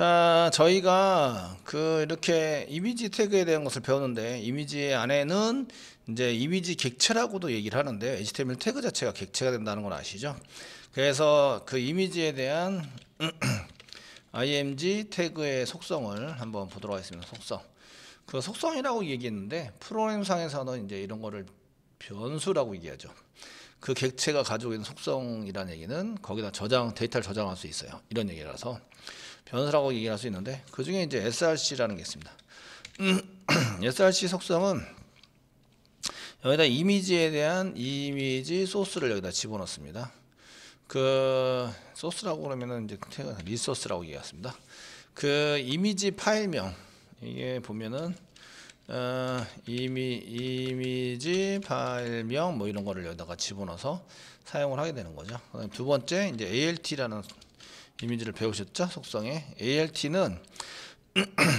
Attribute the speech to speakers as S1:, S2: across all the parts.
S1: 자, 저희가 그 이렇게 이미지 태그에 대한 것을 배웠는데 이미지 안에는 이제 이미지 객체라고도 얘기를 하는데 HTML 태그 자체가 객체가 된다는 걸 아시죠? 그래서 그 이미지에 대한 img 태그의 속성을 한번 보도록 하겠습니다. 속성. 그 속성이라고 얘기했는데 프로그램상에서는 이제 이런 거를 변수라고 얘기하죠. 그 객체가 가지고 있는 속성이라는 얘기는 거기다 저장 데이터를 저장할 수 있어요. 이런 얘기라서 변수라고 얘기할 수 있는데 그 중에 이제 src라는 게 있습니다. src 속성은 여기다 이미지에 대한 이미지 소스를 여기다 집어넣습니다. 그 소스라고 그러면은 이제 리소스라고 얘기했습니다. 그 이미지 파일명 이게 보면은 어, 이미, 이미지 파일명 뭐 이런 거를 여기다가 집어넣어서 사용을 하게 되는 거죠. 두 번째 이제 alt라는 이미지를 배우셨죠? 속성에 ALT는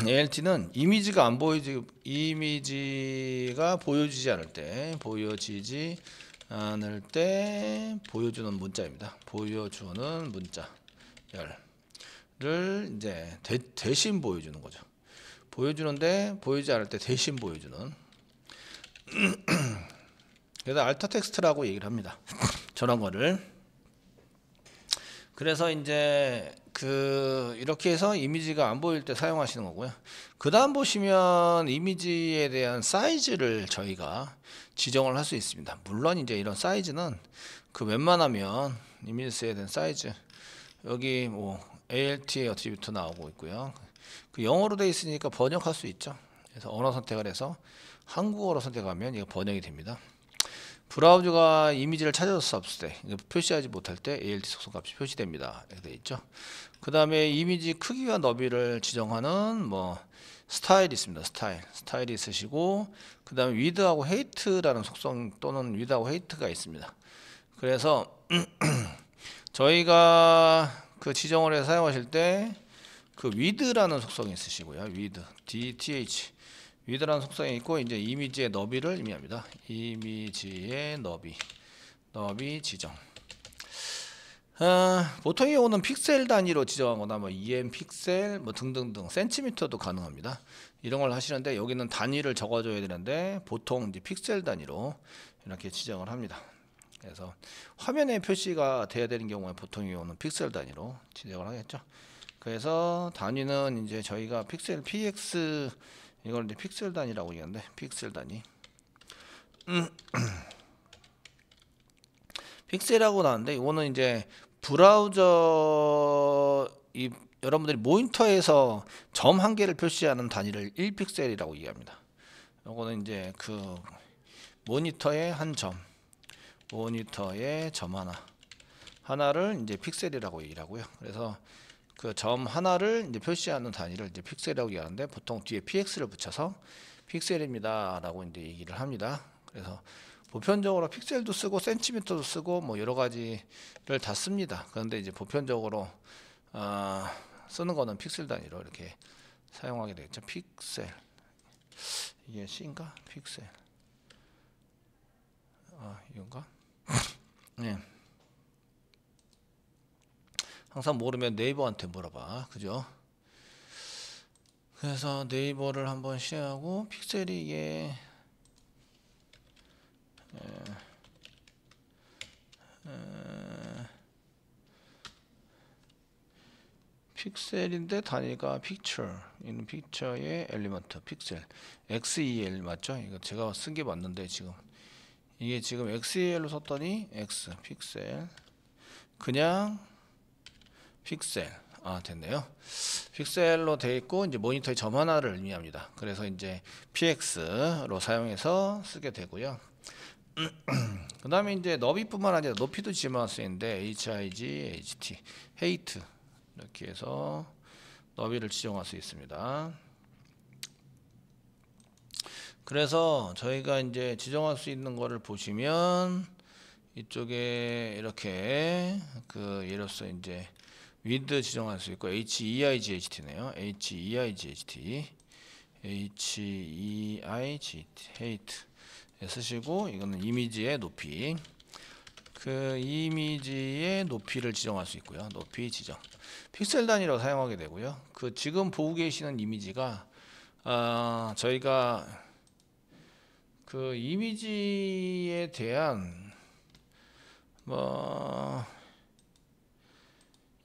S1: ALT는 이미지가 안 보이지 이미지가 보여지지 않을 때 보여지지 않을 때 보여주는 문자입니다. 보여주는 문자 열을 이제 대, 대신 보여주는 거죠. 보여주는데 보이지 않을 때 대신 보여주는 그래서 알타 텍스트라고 얘기를 합니다. 저런 거를 그래서 이제 그 이렇게 해서 이미지가 안 보일 때 사용하시는 거고요. 그 다음 보시면 이미지에 대한 사이즈를 저희가 지정을 할 수 있습니다. 물론 이제 이런 사이즈는 그 웬만하면 이미지에 대한 사이즈 여기 뭐 ALT 어트리뷰트 나오고 있고요. 그 영어로 돼 있으니까 번역할 수 있죠. 그래서 언어 선택을 해서 한국어로 선택하면 이거 번역이 됩니다. 브라우저가 이미지를 찾아서 없을 때 표시하지 못할 때 ALT 속성 값이 표시됩니다. 이렇게 돼 있죠. 그 다음에 이미지 크기와 너비를 지정하는 뭐 스타일이 있습니다. 스타일. 스타일이 있으시고 그 다음에 위드하고 헤이트라는 속성 또는 위드하고 헤이트가 있습니다. 그래서 저희가 그 지정을 해서 사용하실 때 그 위드라는 속성이 있으시고요. 위드, DTH 위드라는 속성이 있고 이제 이미지의 너비를 의미합니다. 이미지의 너비, 너비 지정. 어, 보통의 경는 픽셀 단위로 지정하거나 뭐 EM 픽셀 뭐 등등등 센티미터도 가능합니다. 이런 걸 하시는데 여기는 단위를 적어줘야 되는데 보통 이제 픽셀 단위로 이렇게 지정을 합니다. 그래서 화면에 표시가 돼야 되는 경우에 보통의 경는 픽셀 단위로 지정을 하겠죠. 그래서 단위는 이제 저희가 픽셀 PX 이걸 이제 픽셀 단위라고 얘기하는데 픽셀 단위 픽셀이라고 나는데 왔 이거는 이제 브라우저 이 여러분들이 모니터에서 점 한 개를 표시하는 단위를 1픽셀이라고 얘기합니다. 이거는 이제 그 모니터의 한 점, 모니터의 점 하나 하나를 이제 픽셀이라고 얘기하고요. 그래서 그점 하나를 이제 표시하는 단위를 이제 픽셀이라고 얘기하는데 보통 뒤에 px를 붙여서 픽셀입니다라고 이제 얘기를 합니다. 그래서 보편적으로 픽셀도 쓰고 센티미터도 쓰고 뭐 여러 가지를 다 씁니다. 그런데 이제 보편적으로 어, 쓰는 거는 픽셀 단위로 이렇게 사용하게 되겠죠. 픽셀 이게 C인가? 픽셀 아 이건가? 항상 모르면 네이버한테 물어봐. 그죠? 그래서 네이버를 한번 시행하고 픽셀이 이게 픽셀인데 단위가 픽처 이는 픽처의 엘리먼트 픽셀 xel 맞죠? 이거 제가 쓴 게 맞는데 지금 이게 지금 xel로 썼더니 x 픽셀 그냥 픽셀 아 됐네요. 픽셀로 되어 있고 이제 모니터의 점 하나를 의미합니다. 그래서 이제 px로 사용해서 쓰게 되고요. 그 다음에 이제 너비뿐만 아니라 높이도 지할수있는데 hig, ht, 헤이트 이렇게 해서 너비를 지정할 수 있습니다. 그래서 저희가 이제 지정할 수 있는 거를 보시면 이쪽에 이렇게 그 예로써 이제 w 드 e e t 지정할 수 있고 HEIGHT네요. HEIGHT HEIGT 헤이트 e 쓰시고 이거는 이미지의 높이 그 이미지의 높이를 지정할 수 있고요. 높이 지정. 픽셀 단위로 사용하게 되고요. 그 지금 보고 계시는 이미지가 어, 저희가 그 이미지에 대한 뭐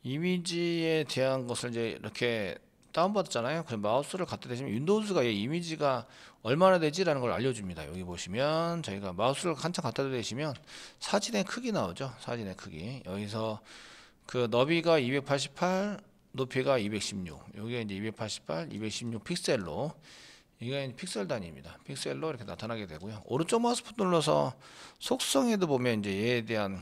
S1: 이미지에 대한 것을 이제 이렇게 다운받았잖아요. 그래 마우스를 갖다 대시면 윈도우즈가 얘 이미지가 얼마나 되지라는 걸 알려줍니다. 여기 보시면 저희가 마우스를 한참 갖다 대시면 사진의 크기 나오죠. 사진의 크기. 여기서 그 너비가 288, 높이가 216. 여기에 이제 288, 216 픽셀로 이게 픽셀 단위입니다. 픽셀로 이렇게 나타나게 되고요. 오른쪽 마우스 푸 눌러서 속성에도 보면 이제 얘에 대한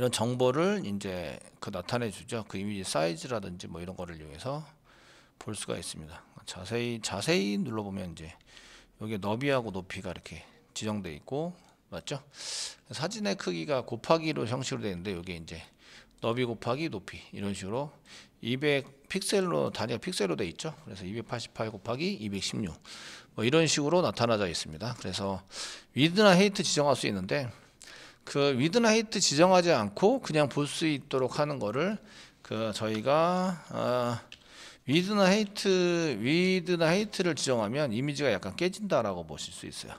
S1: 이런 정보를 이제 그 나타내 주죠. 그 이미지 사이즈라든지 뭐 이런 거를 이용해서 볼 수가 있습니다. 자세히 자세히 눌러 보면 이제 여기 너비하고 높이가 이렇게 지정돼 있고 맞죠? 사진의 크기가 곱하기로 형식으로 되어 있는데 여기 이제 너비 곱하기 높이 이런 식으로 200 픽셀로 단위가 픽셀로 돼 있죠. 그래서 288 곱하기 216 뭐 이런 식으로 나타나져 있습니다. 그래서 위드나 헤이트 지정할 수 있는데 그 위드나이트 지정하지 않고 그냥 볼 수 있도록 하는 거를 그 저희가 어, 위드나이트 위드나이트를 지정하면 이미지가 약간 깨진다라고 보실 수 있어요.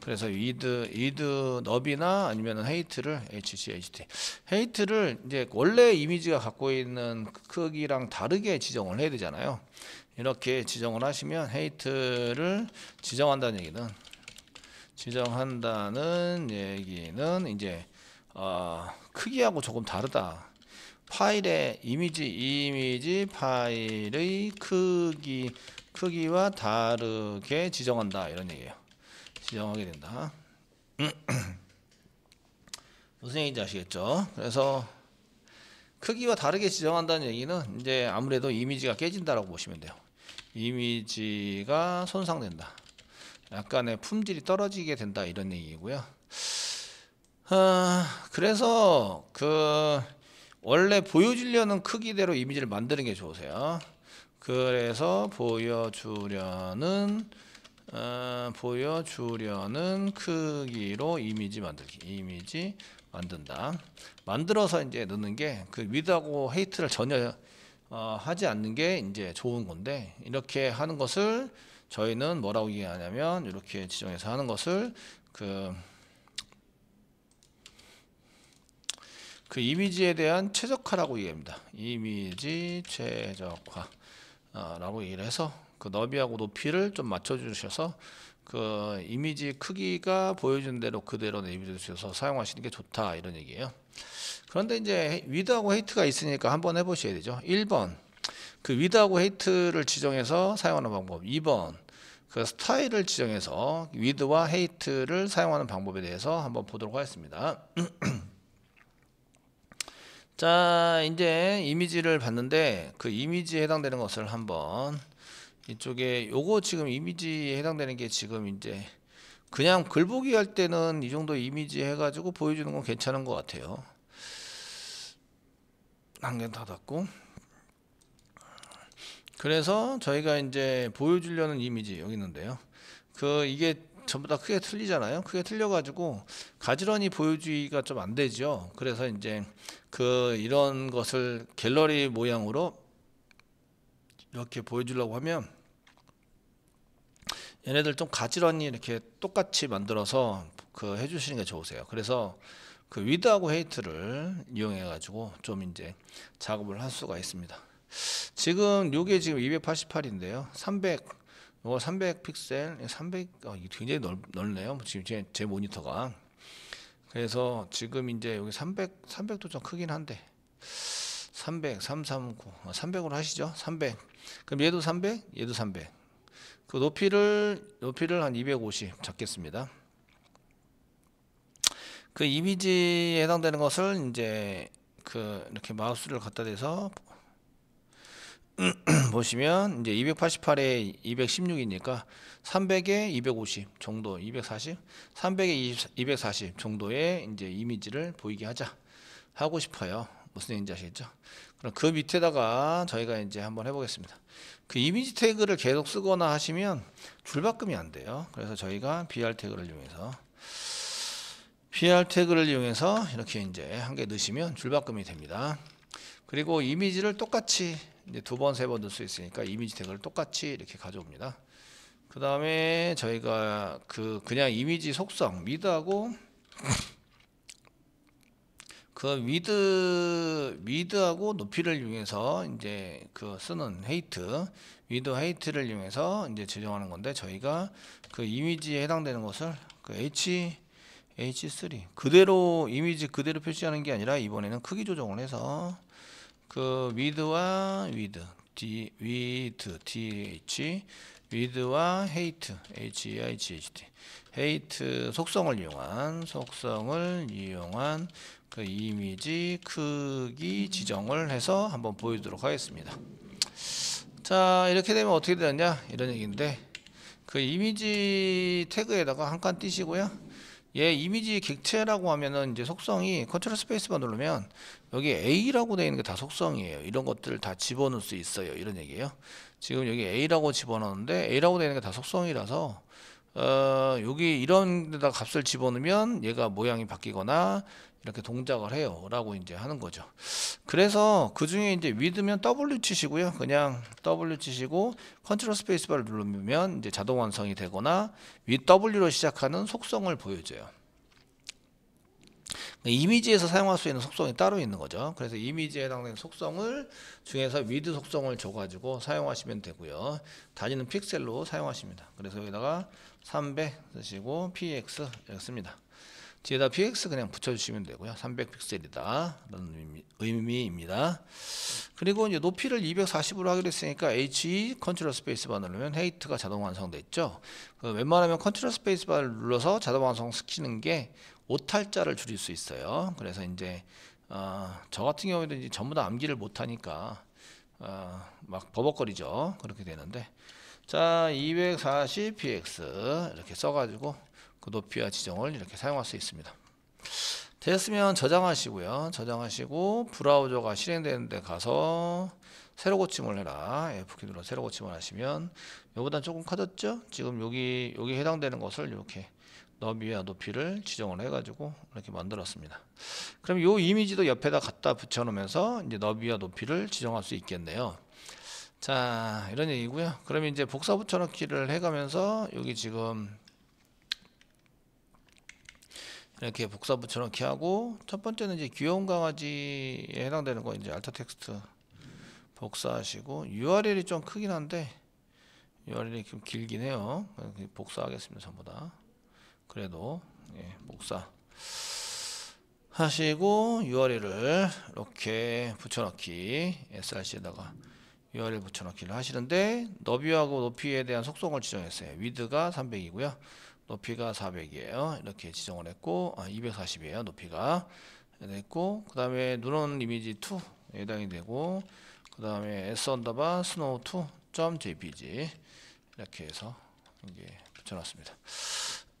S1: 그래서 위드 위드 너비나 아니면은 헤이트를 HCHT 헤이트를 이제 원래 이미지가 갖고 있는 그 크기랑 다르게 지정을 해야 되잖아요. 이렇게 지정을 하시면 헤이트를 지정한다는 얘기는 지정한다는 얘기는 이제 어, 크기하고 조금 다르다. 파일의 이미지 이미지 파일의 크기 크기와 다르게 지정한다 이런 얘기예요. 지정하게 된다. 무슨 얘기인지 아시겠죠? 그래서 크기와 다르게 지정한다는 얘기는 이제 아무래도 이미지가 깨진다라고 보시면 돼요. 이미지가 손상된다. 약간의 품질이 떨어지게 된다 이런 얘기고요. 어, 그래서 그 원래 보여주려는 크기대로 이미지를 만드는 게 좋으세요. 그래서 보여주려는 어, 보여주려는 크기로 이미지 만들기 이미지 만든다. 만들어서 이제 넣는 게그 위드하고 헤이트를 전혀 어, 하지 않는 게 이제 좋은 건데 이렇게 하는 것을 저희는 뭐라고 얘기하냐면 이렇게 지정해서 하는 것을 그, 그 이미지에 대한 최적화라고 얘기합니다. 이미지 최적화라고 얘기를 해서 그 너비하고 높이를 좀 맞춰주셔서 그 이미지 크기가 보여준 대로 그대로 내비려 주셔서 사용하시는 게 좋다 이런 얘기예요. 그런데 이제 위드하고 헤이트가 있으니까 한번 해보셔야 되죠. 1번 그 위드하고 헤이트를 지정해서 사용하는 방법. 2번 그 스타일을 지정해서 위드와 헤이트를 사용하는 방법에 대해서 한번 보도록 하겠습니다. 자 이제 이미지를 봤는데 그 이미지에 해당되는 것을 한번 이쪽에 요거 지금 이미지에 해당되는 게 지금 이제 그냥 글보기 할 때는 이 정도 이미지 해가지고 보여주는 건 괜찮은 것 같아요 한개 닫았고 그래서 저희가 이제 보여주려는 이미지 여기 있는데요. 그 이게 전부 다 크게 틀리잖아요. 크게 틀려가지고 가지런히 보여주기가 좀 안 되죠. 그래서 이제 그 이런 것을 갤러리 모양으로 이렇게 보여주려고 하면 얘네들 좀 가지런히 이렇게 똑같이 만들어서 그 해주시는 게 좋으세요. 그래서 그 위드하고 헤이트를 이용해 가지고 좀 이제 작업을 할 수가 있습니다. 지금 요게 지금 288인데요. 300 요거 300 픽셀 300 어, 굉장히 넓, 넓네요. 뭐 지금 제, 제 모니터가. 그래서 지금 이제 여기 300 300도 좀 크긴 한데 300 339 300으로 하시죠. 300. 그럼 얘도 300, 얘도 300. 그 높이를 높이를 한 250 잡겠습니다. 그 이미지에 해당되는 것을 이제 그 이렇게 마우스를 갖다 대서 보시면 이제 288에 216이니까 300에 250 정도 240 300에 2 4 0 정도의 이제 이미지를 보이게 하자 하고 싶어요 무슨 얘기인지 아시겠죠 그럼 그 밑에다가 저희가 이제 한번 해보겠습니다 그 이미지 태그를 계속 쓰거나 하시면 줄바꿈이 안 돼요 그래서 저희가 BR 태그를 이용해서 BR 태그를 이용해서 이렇게 이제 한 개 넣으시면 줄바꿈이 됩니다 그리고 이미지를 똑같이 이제 두 번, 세 번 넣을 수 있으니까 이미지 태그를 똑같이 이렇게 가져옵니다. 그 다음에 저희가 그 그냥 이미지 속성 미드하고 그 위드 위드하고 높이를 이용해서 이제 그 쓰는 헤이트 위드 헤이트를 이용해서 이제 지정하는 건데 저희가 그 이미지에 해당되는 것을 그 H H3 그대로 이미지 그대로 표시하는 게 아니라 이번에는 크기 조정을 해서 그 위드와 위드 D 위드 TH 위드와 헤이트 HEIGHT 헤이트 속성을 이용한 속성을 이용한 그 이미지 크기 지정을 해서 한번 보여드리도록 하겠습니다. 자 이렇게 되면 어떻게 되느냐 이런 얘기인데 그 이미지 태그에다가 한 칸 띄시고요. 얘 이미지 객체라고 하면은 이제 속성이 컨트롤 스페이스바 누르면 여기 A라고 되어 있는 게 다 속성이에요. 이런 것들을 다 집어넣을 수 있어요. 이런 얘기예요. 지금 여기 A라고 집어넣는데 A라고 되어 있는 게 다 속성이라서 어, 여기 이런 데다 값을 집어넣으면 얘가 모양이 바뀌거나 이렇게 동작을 해요. 라고 이제 하는 거죠. 그래서 그 중에 이제 위드면 W 치시고요. 그냥 W 치시고 컨트롤 스페이스바를 누르면 이제 자동 완성이 되거나 위 W로 시작하는 속성을 보여줘요. 이미지에서 사용할 수 있는 속성이 따로 있는 거죠. 그래서 이미지에 해당되는 속성을 중에서 위드 속성을 줘가지고 사용하시면 되고요. 단위는 픽셀로 사용하십니다. 그래서 여기다가 300 쓰시고 px 씁니다. 뒤에다 px 그냥 붙여주시면 되고요. 300 픽셀이다 라는 의미, 입니다 그리고 이제 높이를 240으로 하기로 했으니까 HE 컨트롤 스페이스바 누르면 헤이트가 자동 완성됐죠. 그 웬만하면 컨트롤 스페이스바를 눌러서 자동 완성 시키는 게 오탈자를 줄일 수 있어요. 그래서 이제 어, 저 같은 경우에도 이제 전부 다 암기를 못하니까 어, 막 버벅거리죠. 그렇게 되는데 자 240px 이렇게 써가지고 그 높이와 지정을 이렇게 사용할 수 있습니다. 됐으면 저장하시고요. 저장하시고 브라우저가 실행되는데 가서 새로 고침을 해라. F 키 눌러 새로 고침을 하시면 요보다 조금 커졌죠? 지금 여기 여기 해당되는 것을 이렇게 너비와 높이를 지정을 해가지고 이렇게 만들었습니다. 그럼 요 이미지도 옆에다 갖다 붙여놓으면서 이제 너비와 높이를 지정할 수 있겠네요. 자 이런 얘기고요. 그러 이제 복사 붙여넣기를 해가면서 여기 지금 이렇게 복사 붙여넣기 하고 첫 번째는 이제 귀여운 강아지에 해당되는 거 이제 알타 텍스트 복사하시고 URL이 좀 크긴 한데 URL이 좀 길긴 해요. 복사하겠습니다 전부 다. 그래도 예, 목사 하시고 6월일을 이렇게 붙여넣기 SRC에다가 6월일 붙여넣기를 하시는데 너비하고 높이에 대한 속성을 지정했어요. 위드가 300이고요. 높이가 400이에요. 이렇게 지정을 했고 아, 240이에요. 높이가 됐고 그 다음에 누런 이미지 2 해당이 되고 그 다음에 s 언더바 스노우 2.jpg 이렇게 해서 이게 붙여놨습니다.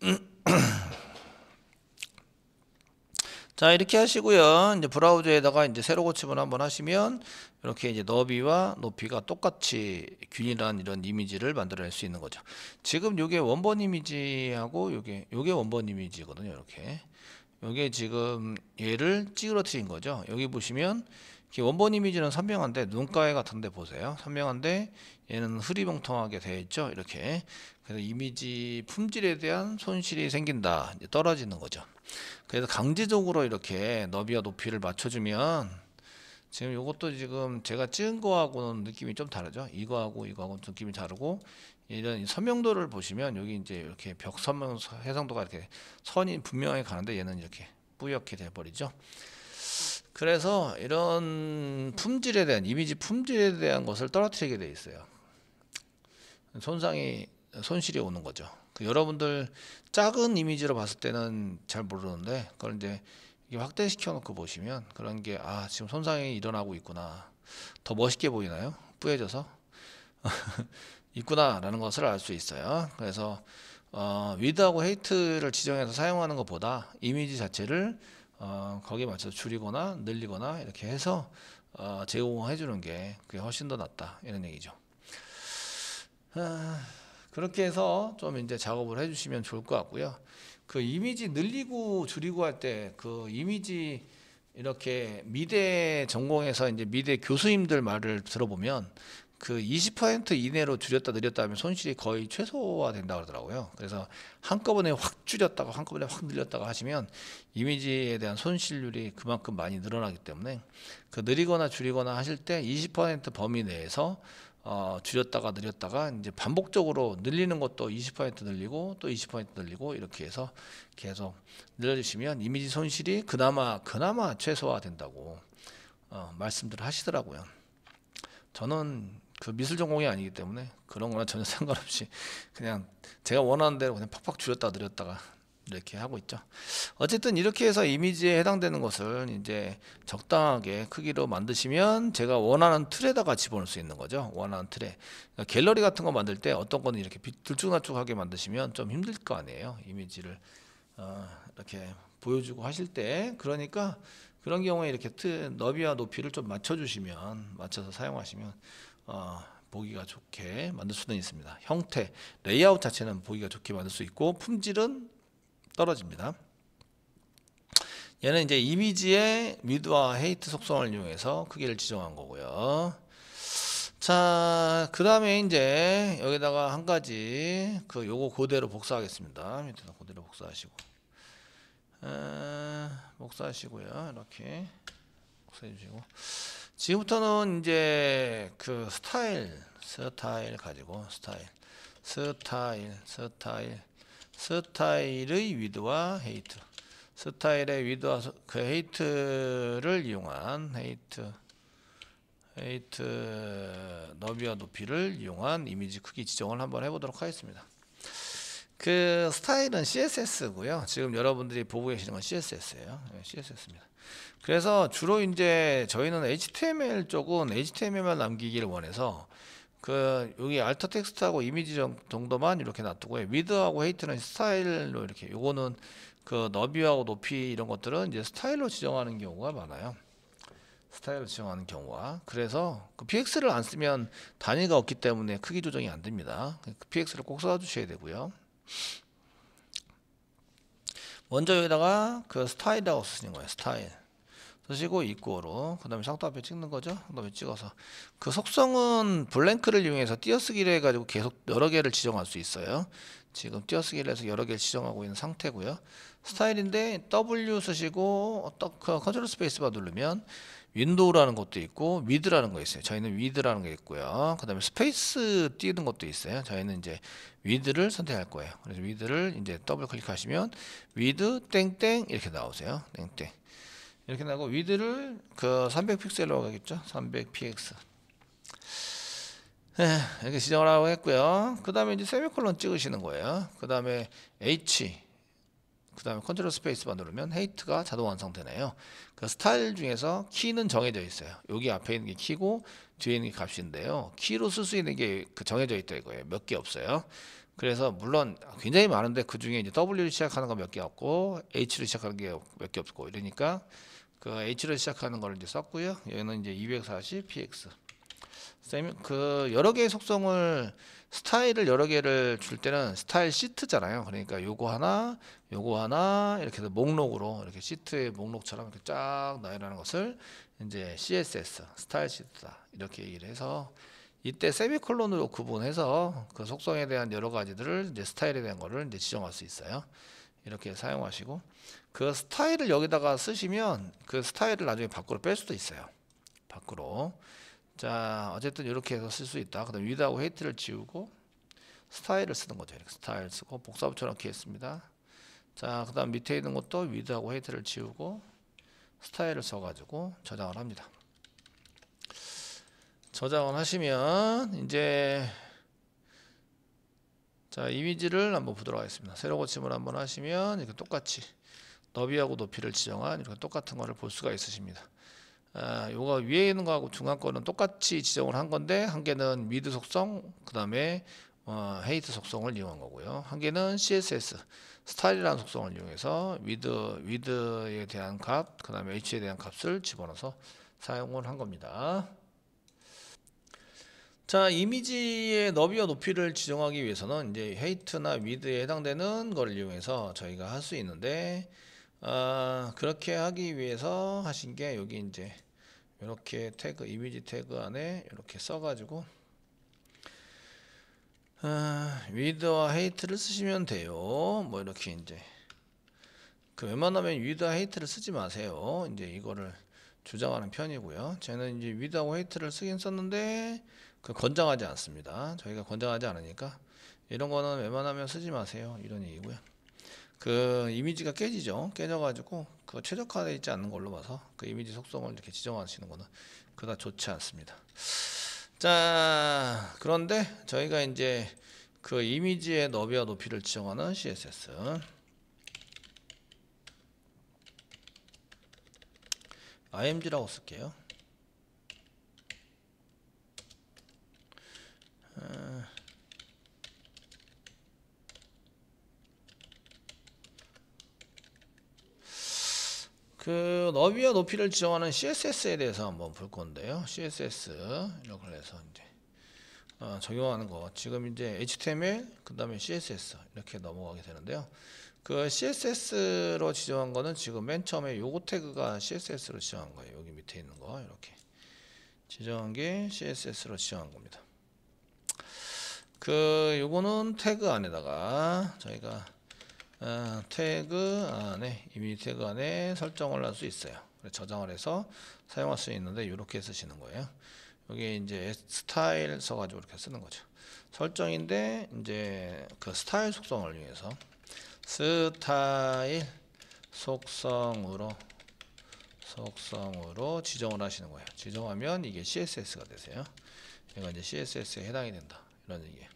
S1: 자 이렇게 하시고요 이제 브라우저에다가 이제 새로 고침을 한번 하시면 이렇게 이제 너비와 높이가 똑같이 균일한 이런 이미지를 만들어낼 수 있는 거죠 지금 요게 원본 이미지하고 요게 요게 원본 이미지거든요 이렇게 요게 지금 얘를 찌그러뜨린 거죠 여기 보시면 원본 이미지는 선명한데 눈가에 같은데 보세요 선명한데 얘는 흐리멍텅하게 되어 있죠 이렇게 그래서 이미지 품질에 대한 손실이 생긴다. 떨어지는 거죠. 그래서 강제적으로 이렇게 너비와 높이를 맞춰주면 지금 이것도 지금 제가 찍은 거하고는 느낌이 좀 다르죠. 이거하고 이거하고 느낌이 다르고 이런 선명도를 보시면 여기 이제 이렇게 벽 선명 해상도가 이렇게 선이 분명히 가는데 얘는 이렇게 뿌옇게 돼 버리죠. 그래서 이런 품질에 대한 이미지 품질에 대한 것을 떨어뜨리게 돼 있어요. 손상이 손실이 오는 거죠. 그 여러분들 작은 이미지로 봤을 때는 잘 모르는데 그걸 이제 확대시켜 놓고 보시면 그런 게아 지금 손상이 일어나고 있구나 더 멋있게 보이나요? 뿌얘져서 있구나라는 것을 알 수 있어요. 그래서 어, 위드하고 헤이트를 지정해서 사용하는 것보다 이미지 자체를 어, 거기에 맞춰서 줄이거나 늘리거나 이렇게 해서 어, 제공해 주는 게 그게 훨씬 더 낫다 이런 얘기죠. 아... 그렇게 해서 좀 이제 작업을 해주시면 좋을 것 같고요. 그 이미지 늘리고 줄이고 할 때 그 이미지 이렇게 미대 전공에서 이제 미대 교수님들 말을 들어보면 그 20% 이내로 줄였다 늘렸다 하면 손실이 거의 최소화된다 그러더라고요. 그래서 한꺼번에 확 줄였다가 한꺼번에 확 늘렸다가 하시면 이미지에 대한 손실률이 그만큼 많이 늘어나기 때문에 그 느리거나 줄이거나 하실 때 20% 범위 내에서 어, 줄였다가 늘렸다가 이제 반복적으로 늘리는 것도 20% 늘리고 또 20% 늘리고 이렇게 해서 계속 늘려주시면 이미지 손실이 그나마 그나마 최소화된다고 어, 말씀들을 하시더라고요. 저는 그 미술 전공이 아니기 때문에 그런 거나 전혀 상관없이 그냥 제가 원하는 대로 그냥 팍팍 줄였다 늘렸다가 이렇게 하고 있죠. 어쨌든 이렇게 해서 이미지에 해당되는 것을 이제 적당하게 크기로 만드시면 제가 원하는 틀에다가 집어넣을 수 있는 거죠. 원하는 틀에. 그러니까 갤러리 같은 거 만들 때 어떤 거는 이렇게 들쭉날쭉하게 만드시면 좀 힘들 거 아니에요. 이미지를 어, 이렇게 보여주고 하실 때 그러니까 그런 경우에 이렇게 트, 너비와 높이를 좀 맞춰주시면 맞춰서 사용하시면 어, 보기가 좋게 만들 수는 있습니다. 형태, 레이아웃 자체는 보기가 좋게 만들 수 있고 품질은 떨어집니다. 얘는 이제 이미지의 미드와 헤이트 속성을 이용해서 크기를 지정한 거고요. 자, 그 다음에 이제 여기다가 한 가지 그 요거 그대로 복사하겠습니다. 밑에서 그대로 복사하시고. 아, 복사하시고요. 이렇게 복사해 주시고. 지금부터는 이제 그 스타일, 스타일 가지고 스타일, 스타일, 스타일. 스타일의 위드와 헤이트 스타일의 위드와 그 헤이트를 이용한 헤이트 헤이트 너비와 높이를 이용한 이미지 크기 지정을 한번 해보도록 하겠습니다 그 스타일은 CSS고요 지금 여러분들이 보고 계시는 건 CSS예요 네, CSS입니다 그래서 주로 이제 저희는 HTML 쪽은 HTML만 남기기를 원해서 그 여기 알터 텍스트하고 이미지 정도만 이렇게 놔두고요. 예, 위드하고 헤이트는 스타일로 이렇게 요거는 그 너비하고 높이 이런 것들은 이제 스타일로 지정하는 경우가 많아요. 스타일로 지정하는 경우가 그래서 그 px를 안 쓰면 단위가 없기 때문에 크기 조정이 안 됩니다. 그 px를 꼭 써주셔야 되고요. 먼저 여기다가 그 스타일이라고 쓰는 거예요. 스타일. 쓰시고 입구로 그 다음에 상도 앞에 찍는 거죠 그 다음에 찍어서 그 속성은 블랭크를 이용해서 띄어쓰기를 해가지고 계속 여러 개를 지정할 수 있어요 지금 띄어쓰기를 해서 여러 개를 지정하고 있는 상태고요 스타일인데 W 쓰시고 그 컨트롤 스페이스바 누르면 윈도우라는 것도 있고 위드라는 거 있어요 저희는 위드라는 게 있고요 그 다음에 스페이스 띄는 것도 있어요 저희는 이제 위드를 선택할 거예요 그래서 위드를 이제 더블 클릭하시면 위드 땡땡 이렇게 나오세요 땡땡 이렇게 나고 위드를 그 300픽셀로 가겠죠. 300px. 네, 예, 이렇게 지정을 하고 했고요. 그 다음에 이제 세미콜론 찍으시는 거예요. 그 다음에 H. 그 다음에 컨트롤 스페이스만 누르면 헤이트가 자동 완성되네요. 그 스타일 중에서 키는 정해져 있어요. 여기 앞에 있는 게 키고 뒤에 있는 게 값인데요. 키로 쓸 수 있는 게 그 정해져 있다 이거예요. 몇 개 없어요. 그래서 물론 굉장히 많은데 그 중에 이제 W를 시작하는 거 몇 개 없고 H를 시작하는 게 몇 개 없고 이러니까 그 H로 시작하는 걸 이제 썼고요. 여기는 이제 240px. 그 여러 개의 속성을 스타일을 여러 개를 줄 때는 스타일 시트잖아요. 그러니까 요거 하나, 요거 하나 이렇게 해서 목록으로 이렇게 시트의 목록처럼 이렇게 쫙 나열하는 것을 이제 CSS 스타일 시트다 이렇게 얘기를 해서 이때 세미콜론으로 구분해서 그 속성에 대한 여러 가지들을 이제 스타일에 대한 거를 이제 지정할 수 있어요. 이렇게 사용하시고 그 스타일을 여기다가 쓰시면 그 스타일을 나중에 밖으로 뺄 수도 있어요 밖으로 자 어쨌든 이렇게 해서 쓸 수 있다 그 다음 위드하고 헤이트를 지우고 스타일을 쓰는 거죠 이렇게 스타일 쓰고 복사 붙여넣기 했습니다 자그 다음 밑에 있는 것도 위드하고 헤이트를 지우고 스타일을 써가지고 저장을 합니다 저장을 하시면 이제 자 이미지를 한번 보도록 하겠습니다. 세로 고침을 한번 하시면 이렇게 똑같이 너비하고 높이를 지정한 이렇게 똑같은 것을 볼 수가 있으십니다. 아, 요거 위에 있는 거하고 중간 거는 똑같이 지정을 한 건데 한 개는 미드 속성 그 다음에 어, 헤이트 속성을 이용한 거고요. 한 개는 CSS 스타일이라는 속성을 이용해서 위드 위드에 대한 값, 그 다음에 h에 대한 값을 집어넣어서 사용을 한 겁니다. 자 이미지의 너비와 높이를 지정하기 위해서는 이제 헤이트나 위드에 해당되는 걸 이용해서 저희가 할 수 있는데 아, 그렇게 하기 위해서 하신 게 여기 이제 이렇게 태그 이미지 태그 안에 이렇게 써가지고 아, 위드와 헤이트를 쓰시면 돼요. 뭐 이렇게 이제 그 웬만하면 위드와 헤이트를 쓰지 마세요. 이제 이거를 주장하는 편이고요. 저는 이제 위드하고 헤이트를 쓰긴 썼는데 그 권장하지 않습니다. 저희가 권장하지 않으니까 이런 거는 웬만하면 쓰지 마세요. 이런 얘기고요. 그 이미지가 깨지죠. 깨져가지고 그 최적화되어 있지 않는 걸로 봐서 그 이미지 속성을 이렇게 지정하시는 거는 그다 좋지 않습니다. 자 그런데 저희가 이제 그 이미지의 너비와 높이를 지정하는 CSS img라고 쓸게요. 그 너비와 높이를 지정하는 CSS에 대해서 한번 볼 건데요. CSS 이렇게 해서 이제 어, 적용하는 거. 지금 이제 HTML 그다음에 CSS 이렇게 넘어가게 되는데요. 그 CSS로 지정한 거는 지금 맨 처음에 요거 태그가 CSS로 지정한 거예요. 여기 밑에 있는 거 이렇게 지정한 게 CSS로 지정한 겁니다. 그 요거는 태그 안에다가 저희가 아, 태그 안에 이미 태그 안에 설정을 할 수 있어요. 저장을 해서 사용할 수 있는데 이렇게 쓰시는 거예요. 여기 이제 스타일 써가지고 이렇게 쓰는 거죠. 설정인데 이제 그 스타일 속성을 위해서 스타일 속성으로 속성으로 지정을 하시는 거예요. 지정하면 이게 CSS가 되세요. 얘가 이제 CSS에 해당이 된다. 이런 얘기예요.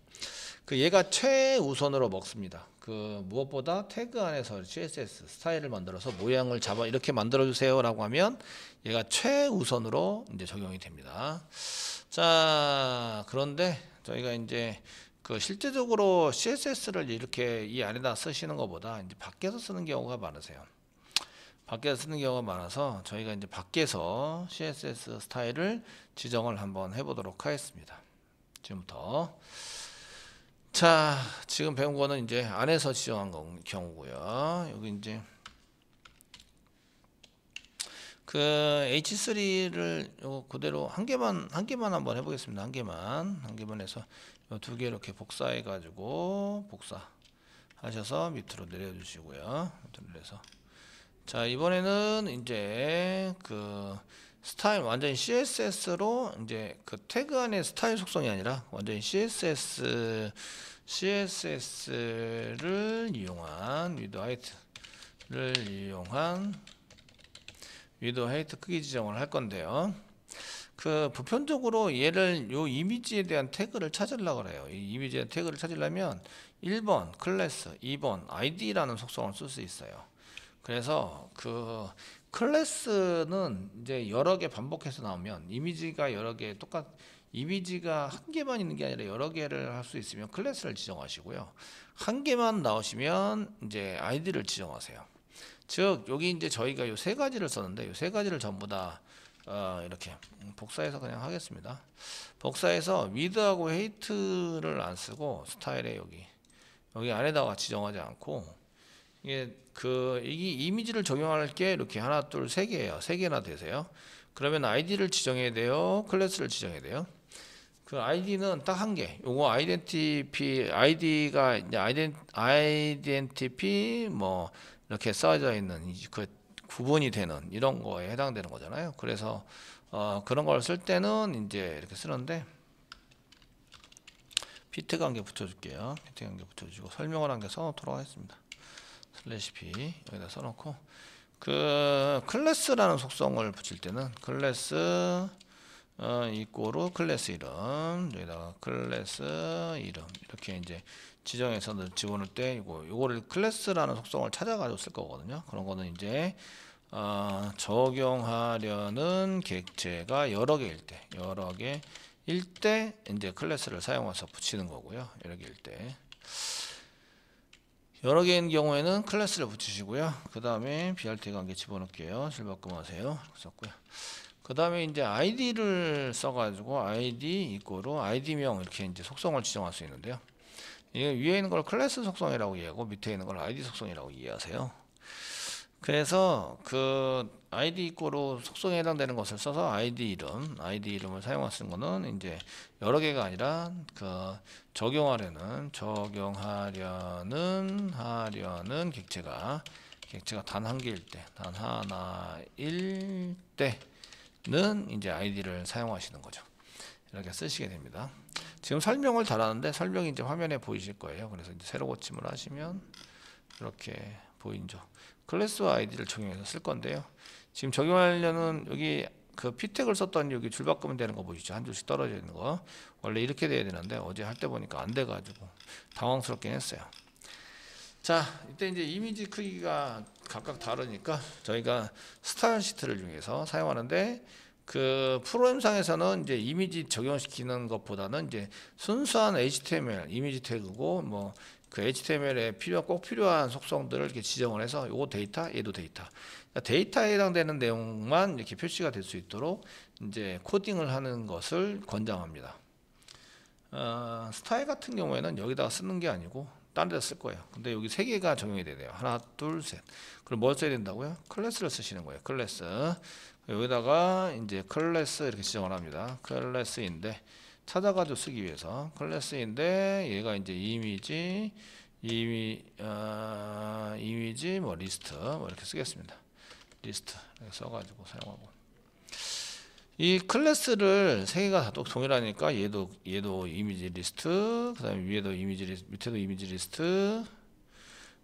S1: 그 얘가 최우선으로 먹습니다. 그 무엇보다 태그 안에서 CSS 스타일을 만들어서 모양을 잡아 이렇게 만들어 주세요라고 하면 얘가 최우선으로 이제 적용이 됩니다. 자, 그런데 저희가 이제 그 실제적으로 CSS를 이렇게 이 안에다 쓰시는 것보다 이제 밖에서 쓰는 경우가 많으세요. 밖에서 쓰는 경우가 많아서 저희가 이제 밖에서 CSS 스타일을 지정을 한번 해보도록 하겠습니다. 지금부터 자 지금 배운 거는 이제 안에서 지정한 경우고요 여기 이제 그 H3를 요거 그대로 한 개만 한 개만 한번 해보겠습니다 한 개만 한 개만 해서 두 개 이렇게 복사해 가지고 복사 하셔서 밑으로 내려주시고요 밑으 내려서 자 이번에는 이제 그 스타일 완전히 CSS로 이제 그 태그 안에 스타일 속성이 아니라 완전히 CSS CSS를 이용한 위드 하이트를 이용한 위드 하이트 크기 지정을 할 건데요. 그 보편적으로 얘를 요 이미지에 대한 태그를 찾으려고 그래요. 이 이미지에 태그를 찾으려면 1번 클래스, 2번 id라는 속성을 쓸 수 있어요. 그래서 그 클래스는 이제 여러 개 반복해서 나오면 이미지가 여러 개 똑같 이미지가 한 개만 있는 게 아니라 여러 개를 할 수 있으면 클래스를 지정하시고요. 한 개만 나오시면 이제 아이디를 지정하세요. 즉 여기 이제 저희가 요 세 가지를 썼는데 요 세 가지를 전부 다 어, 이렇게 복사해서 그냥 하겠습니다. 복사해서 위드하고 헤이트를 안 쓰고 스타일에 여기 여기 안에다가 지정하지 않고 이게 그이 이미지를 적용할 게 이렇게 하나 둘 세 개예요. 세 개나 되세요. 그러면 아이디를 지정해야 돼요. 클래스를 지정해야 돼요. 그 아이디는 딱 한 개. 요거 아이덴티피 아이디가 이제 아이덴 아이덴티피 뭐 이렇게 써져 있는 그 구분이 되는 이런 거에 해당되는 거잖아요. 그래서 어, 그런 걸 쓸 때는 이제 이렇게 쓰는데 피트 관계 붙여줄게요. 피트 관계 붙여주고 설명을 한 개 써놓도록 하겠습니다. 슬래시 피 여기다 써놓고 그 클래스라는 속성을 붙일 때는 클래스 어, 이꼬로 클래스 이름 여기다가 클래스 이름 이렇게 이제 지정해서 집어넣을 때 이거 요거를 클래스라는 속성을 찾아가지고 쓸 거거든요 그런 거는 이제 어, 적용하려는 객체가 여러 개일 때 여러 개일 때 이제 클래스를 사용해서 붙이는 거고요 여러 개일 때 여러 개인 경우에는 클래스를 붙이시고요. 그 다음에 BRT 관계 집어넣을게요. 실바꿈하세요. 썼고요. 그 다음에 이제 아이를 써가지고 아이 이꼬로 아이명 이렇게 이제 속성을 지정할 수 있는데요. 위에 있는 걸 클래스 속성이라고 이해하고 밑에 있는 걸아이 속성이라고 이해하세요. 그래서 그 아이디 이꼬로 속성에 해당되는 것을 써서 아이디 이름, 아이디 이름을 사용하수는 것은 이제 여러 개가 아니라 그 적용하려는 적용하려는 하려는 객체가 객체가 단 한 개일 때, 단 하나일 때는 이제 아이디를 사용하시는 거죠. 이렇게 쓰시게 됩니다. 지금 설명을 달았는데 설명이 이제 화면에 보이실 거예요. 그래서 이제 새로 고침을 하시면 이렇게 보인죠 클래스와 아이디를 적용해서 쓸 건데요. 지금 적용하려는 여기 그 피텍을 썼던 여기 줄 바꾸면 되는 거 보이죠? 한 줄씩 떨어져 있는 거. 원래 이렇게 돼야 되는데 어제 할 때 보니까 안 돼가지고 당황스럽긴 했어요. 자, 이때 이제 이미지 크기가 각각 다르니까 저희가 스타일 시트를 이용해서 사용하는데 그프로그상에서는 이제 이미지 적용시키는 것보다는 이제 순수한 HTML 이미지 태그고 뭐그 HTML에 필요 꼭 필요한 속성들을 이렇게 지정을 해서 요거 데이터, 얘도 데이터. 그러니까 데이터에 해당되는 내용만 이렇게 표시가 될 수 있도록 이제 코딩을 하는 것을 권장합니다. 어, 스타일 같은 경우에는 여기다가 쓰는 게 아니고 다른 데다 쓸 거예요. 근데 여기 세 개가 적용이 되네요. 하나, 둘, 셋. 그럼 뭘 써야 된다고요? 클래스를 쓰시는 거예요. 클래스. 여기다가 이제 클래스 이렇게 지정을 합니다. 클래스인데 찾아가지고 쓰기 위해서 클래스인데 얘가 이제 이미지 이미 어, 이미지 뭐 리스트 뭐 이렇게 쓰겠습니다. 리스트 써가지고 사용하고 이 클래스를 세 개가 다 동일하니까 얘도 얘도 이미지 리스트 그다음에 위에도 이미지 리스트 밑에도 이미지 리스트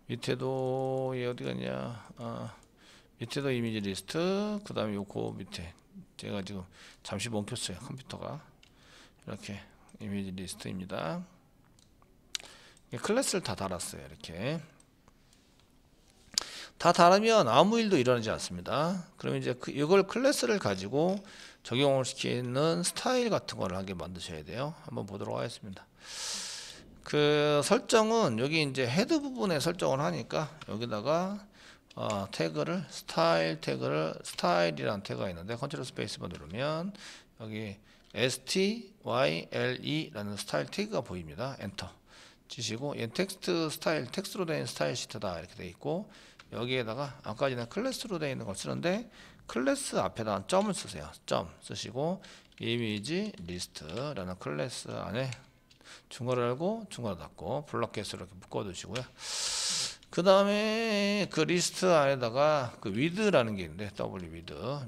S1: 밑에도 얘 어디 갔냐 아, 밑에도 이미지 리스트 그 다음에 요거 밑에 제가 지금 잠시 멈췄어요 컴퓨터가 이렇게 이미지 리스트입니다. 클래스를 다 달았어요. 이렇게 다달으면 아무 일도 일어나지 않습니다. 그러면 이제 그 이걸 클래스를 가지고 적용을 시키는 스타일 같은 걸 하게 만드셔야 돼요. 한번 보도록 하겠습니다. 그 설정은 여기 이제 헤드 부분에 설정을 하니까 여기다가 어, 태그를 스타일 태그를 스타일이라는 태그가 있는데 컨트롤 스페이스만 누르면 여기 s t y l e 라는 스타일 태그가 보입니다. 엔터 치시고 얘 텍스트 스타일, 텍스트로 된 스타일 시트다 이렇게 돼 있고 여기에다가 아까 전에 클래스로 되어 있는 걸 쓰는데 클래스 앞에다 점을 쓰세요. 점 쓰시고 이미지 리스트라는 클래스 안에 중괄을 열고 중괄을 닫고 블럭 개수를 이렇게 묶어 두시고요. 그 다음에 그 리스트 안에다가 그 wid라는 게 있는데 w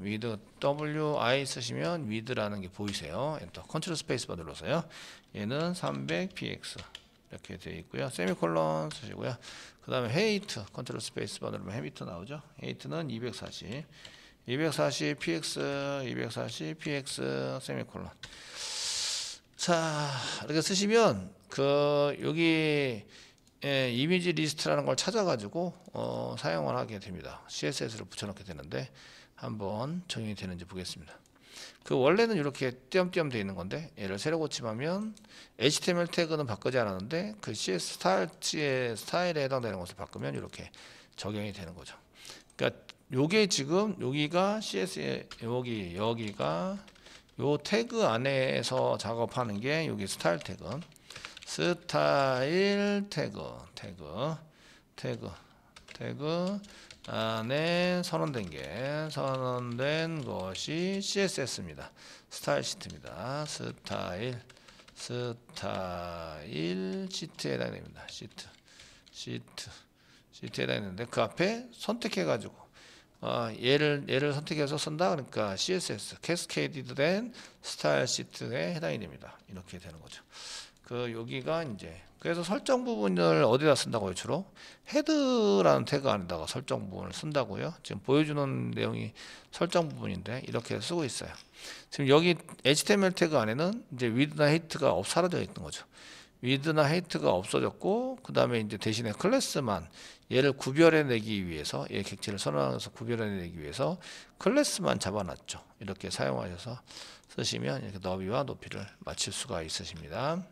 S1: with with w i 쓰시면 wid라는 게 보이세요. 엔터 컨트롤 스페이스 바 눌러서요. 얘는 300px 이렇게 되어 있고요. 세미콜론 쓰시고요. 그 다음에 헤이트 컨트롤 스페이스 바 누르면 헤이트 나오죠. 헤이트는 240 240px 240px 세미콜론 자 이렇게 쓰시면 그 여기 예, 이미지 리스트라는 걸 찾아가지고 어, 사용을 하게 됩니다. CSS를 붙여넣게 되는데 한번 적용이 되는지 보겠습니다. 그 원래는 이렇게 띄엄띄엄 되어 있는 건데 얘를 새로 고침하면 HTML 태그는 바꾸지 않았는데 그 CS 스타일지의 스타일에 해당되는 것을 바꾸면 이렇게 적용이 되는 거죠. 그러니까 요게 지금 여기가 CS 여기 여기가 요 태그 안에서 작업하는 게 여기 스타일 태그. 스타일 태그 태그 태그 태그 안에 선언된 게 선언된 것이 CSS입니다. 스타일 시트입니다. 스타일 스타일 시트에 해당됩니다. 시트 시트 시트에 해당되는데 그 앞에 선택해 가지고 어, 얘를 얘를 선택해서 쓴다 그러니까 CSS 캐스케이드된 스타일 시트에 해당이 됩니다. 이렇게 되는 거죠. 그 여기가 이제 그래서 설정 부분을 어디다 쓴다고요 주로 헤드라는 태그 안에다가 설정 부분을 쓴다고요 지금 보여주는 내용이 설정 부분인데 이렇게 쓰고 있어요 지금 여기 html 태그 안에는 이제 위드나 헤이트가 없 사라져 있는 거죠 위드나 헤이트가 없어졌고 그 다음에 이제 대신에 클래스만 얘를 구별해내기 위해서 얘 객체를 선언해서 구별해내기 위해서 클래스만 잡아놨죠 이렇게 사용하셔서 쓰시면 이렇게 너비와 높이를 맞출 수가 있으십니다